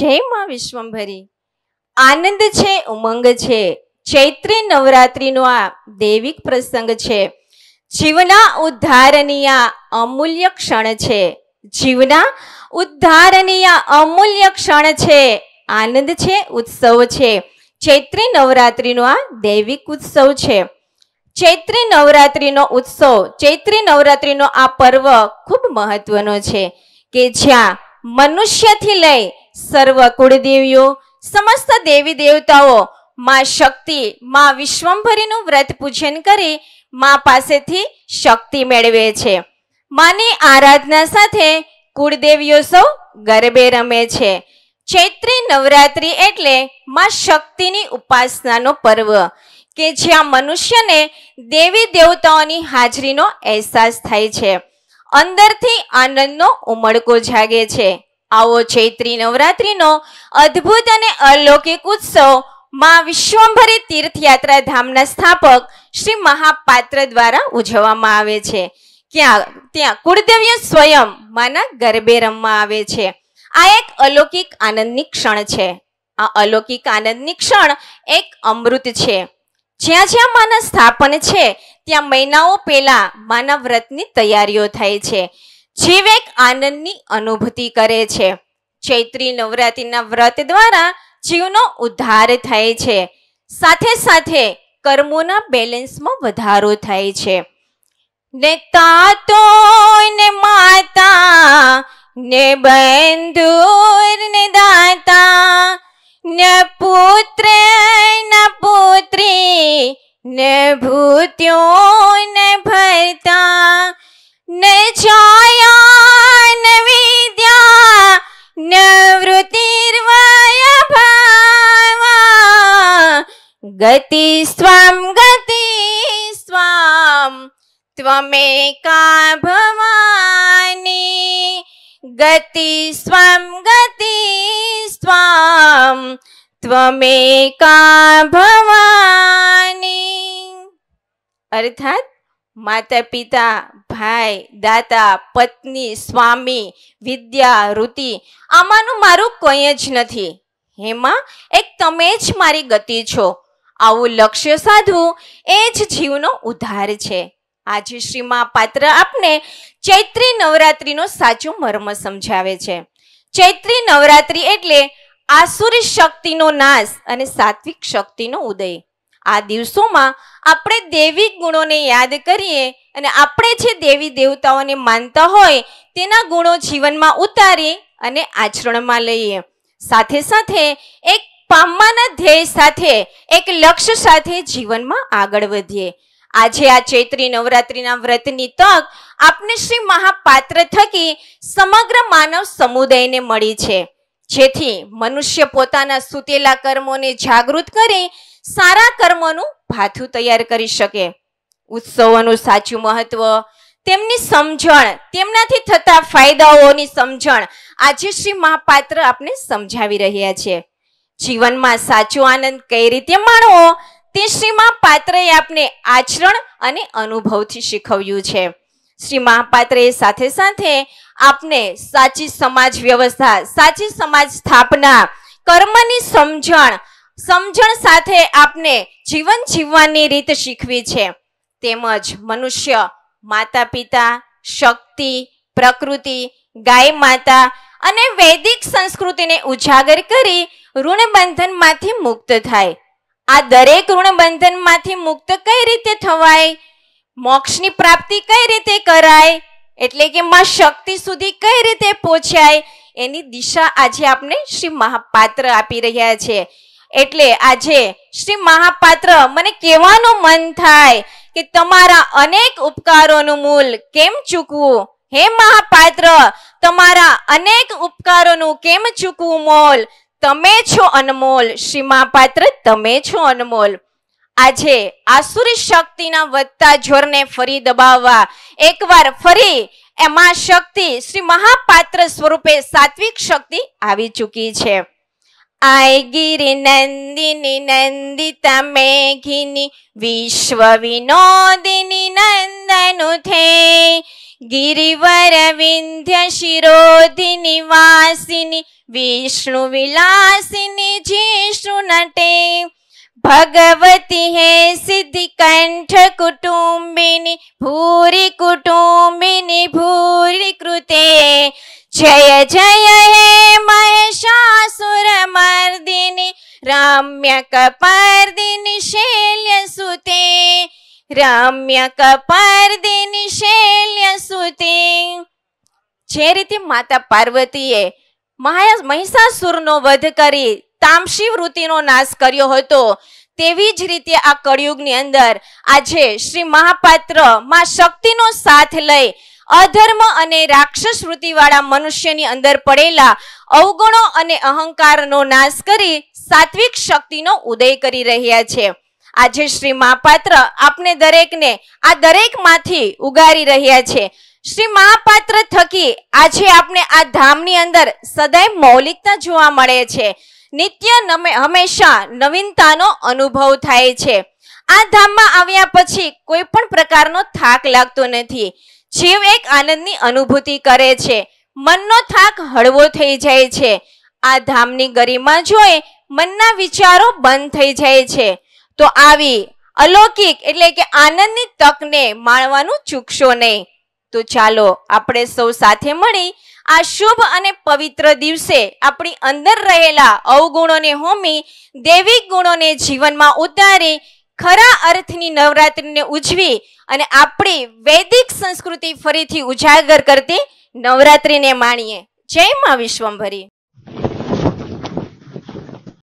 જય માં વિશ્વંભરી આનંદ છે ઉમંગ છે ચૈત્રી નવરાત્રિનો આ દૈવિક પ્રસંગ છે જીવના ઉદ્ધારની આ અમૂલ્ય ક્ષણ છે જીવના ઉદ્ધારની આ અમૂલ્ય ક્ષણ છે આનંદ છે ઉત્સવ છે ચૈત્રી નવરાત્રિનો આ દૈવિક ઉત્સવ છે ચૈત્રી નવરાત્રિનો ઉત્સવ ચૈત્રી નવરાત્રિનો આ પર્વ ખૂબ મહત્વનો છે કે જ્યાં મનુષ્યથી લઈ સર્વ કુળદેવીઓ સમસ્ત દેવી દેવતાઓ માં શક્તિ માં વિશ્વંભરીનું વ્રત પૂજન કરી માં પાસેથી શક્તિ મેળવે છે માની આરાધના સાથે કુળદેવીઓ સૌ ગરબે રમે છે ચૈત્રી નવરાત્રિ એટલે માં શક્તિની ઉપાસનાનો પર્વ કે જ્યાં મનુષ્યને દેવી દેવતાઓની હાજરીનો અહેસાસ થાય છે અંદરથી આનંદનો ઉમળકો જાગે છે આવો ચૈત્રી નવરાત્રિનો અદ્ભુત અને અલૌકિક ઉત્સવ માં વિશ્વંભરી તીર્થયાત્રા ધામના સ્થાપક શ્રી મહાપાત્ર દ્વારા ઉજવવામાં આવે છે ક્યાં ત્યાં કુળદેવ્ય સ્વયં માના ગરબે રમવા આવે છે આ એક અલૌકિક આનંદની ક્ષણ છે આ અલૌકિક આનંદની ક્ષણ એક અમૃત છે જ્યાં જ્યાં માના સ્થાપન છે ત્યાં મહિનાઓ પહેલા માનવ વ્રતની તૈયારીઓ થાય છે જીવ એક આનંદની અનુભૂતિ કરે છે ચૈત્રી નવરાત્રિના વ્રત દ્વારા જીવનો ઉદ્ધાર થાય છે સાથે સાથે કર્મોના બેલેન્સમાં વધારો થાય છે ને તાતો ને માતા ને બંધુર ને દાતા ને પુત્ર ને પુત્ર ને ભૂત્યો ને ભરતા ને છાયા ને વિદ્યા ને વૃતિર્વય ભાવા ગતિ સ્વામ ગતિ સ્વામ ત્વમેકા ભવાની ગતિ સ્વામ ગતિ સ્વામ ત્વમેકા ભવાની અર્થાત માતા પિતા ભાઈ દાતા પત્ની સ્વામી વિદ્યા ઋતિ આમાંનું મારું કંઈ જ નથી હેમાં એક તમે જ મારી ગતિ છો આવું લક્ષ્ય સાધવું એ જ જીવનો ઉધાર છે આજે શ્રીમાં પાત્ર આપને ચૈત્રી નવરાત્રિનો સાચો મર્મ સમજાવે છે ચૈત્રી નવરાત્રિ એટલે આસુરી શક્તિનો નાશ અને સાત્વિક શક્તિનો ઉદય આ દિવસોમાં આપણે દૈવિક ગુણોને યાદ કરીએ અને આપણે જે દેવી દેવતાઓને માનતા હોય તેના ગુણો જીવનમાં ઉતારી અને આચરણમાં લઈએ સાથે સાથે એક પામવાના ધ્યેય સાથે એક લક્ષ્ય સાથે જીવનમાં આગળ વધીએ આજે આ ચૈત્રી નવરાત્રિના વ્રતની તક આપને શ્રી મહાપાત્ર થકી સમગ્ર માનવ સમુદાયને મળી છે જેથી મનુષ્ય પોતાના સુતેલા કર્મોને જાગૃત કરી સારા કર્મનું ભાથું તૈયાર કરી શકે ઉત્સવોનું સાચું મહત્વ તેમની સમજણ તેમનાથી થતા ફાયદાઓની સમજણ આજે શ્રી મહાપાત્ર આપને સમજાવી રહ્યા છે જીવનમાં સાચો આનંદ કઈ રીતે માણવો તે શ્રી મહાપાત્રએ આપને આચરણ અને અનુભવથી શીખવ્યું છે શ્રી મહાપાત્રએ સાથે સાથે આપને સાચી સમાજ વ્યવસ્થા સાચી સમાજ સ્થાપના કર્મની સમજણ સમજણ સાથે આપને જીવન જીવવાની રીત શીખવી છે તેમજ મનુષ્ય માતા પિતા શક્તિ પ્રકૃતિ ગાય માતા અને વૈદિક સંસ્કૃતિને ઉજાગર કરી ઋણબંધનમાંથી મુક્ત થાય આ દરેક ઋણબંધનમાંથી મુક્ત કઈ રીતે થવાય મોક્ષની પ્રાપ્તિ કઈ રીતે કરાય એટલે કે માં શક્તિ સુધી કઈ રીતે પહોંચાય એની દિશા આજે આપને શ્રી મહાપાત્ર આપી રહ્યા છે એટલે આજે શ્રી મહાપાત્ર મને કહેવાનું મન થાય કે તમારા અનેક ઉપકારોનું મૂલ કેમ ચૂકવું હે મહાપાત્ર તમારા અનેક ઉપકારોનું કેમ ચૂકવું મોલ તમે છો અનમોલ શ્રી મહાપાત્ર તમે છો અનમોલ આજે આસુરી શક્તિના વધતા જોરને ફરી દબાવવા એકવાર ફરી એમાં શક્તિ શ્રી મહાપાત્ર સ્વરૂપે સાત્વિક શક્તિ આવી ચૂકી છે આય ગિરી નંદિની નંદિત મેઘિની વિશ્વ વિનોદિની નંદનુ થે ગિરિવર વિંધ્ય શિરોધિની વાસિની વિષ્ણુ વિલાસિની જીષ્ણુ નટે ભગવતી હે સિદ્ધિ કંઠ કુટુંબિની ભૂરી કુટુંબિની ભૂરી કૃતે જય જય कपर्दिनिशेल्यसुते રમ્યકપર્દિનિશેલ્યસુતે જે રીતે માતા પાર્વતીએ મહાયા મહિષાસુરનો વધ કરી તામસી વૃત્તિનો નાશ કર્યો હતો તેવી જ રીતે આ કળિયુગની અંદર આજે શ્રી મહાપાત્ર માં શક્તિનો સાથ લઈ અધર્મ અને રાક્ષસ વૃત્તિવાળા મનુષ્યની અંદર પડેલા અવગુણો અને અહંકારનો નાશ કરી સાત્વિક શક્તિનો ઉદય કરી રહ્યા છે આજે શ્રી મહાપાત્ર આપને દરેકને આ દરેકમાંથી ઉગારી રહ્યા છે શ્રી મહાપાત્ર થકી આજે આપણે આ ધામની અંદર સદાય મૌલિકતા જોવા મળે છે નિત્ય નમે હંમેશા નવીનતાનો અનુભવ થાય છે આ ધામમાં આવ્યા પછી કોઈ પણ પ્રકારનો થાક લાગતો નથી જીવ એક આનંદની અનુભૂતિ કરે છે મનનો થાક હળવો થઈ જાય છે આ ધામની ગરિમા જોઈ મનના વિચારો બંધ થઈ જાય છે તો આવી અલૌકિક એટલે કે આનંદની તકને માણવાનું ચૂકશો નહીં તો ચાલો આપણે સૌ સાથે મળી આ શુભ અને પવિત્ર દિવસે આપણી અંદર રહેલા અવગુણોને હોમી દૈવિક ગુણોને જીવનમાં ઉતારી ખરા અર્થની નવરાત્રિને ઉજવી અને આપણી વૈદિક સંસ્કૃતિ ફરીથી ઉજાગર કરતી નવરાત્રિને માણીએ જય માં વિશ્વંભરી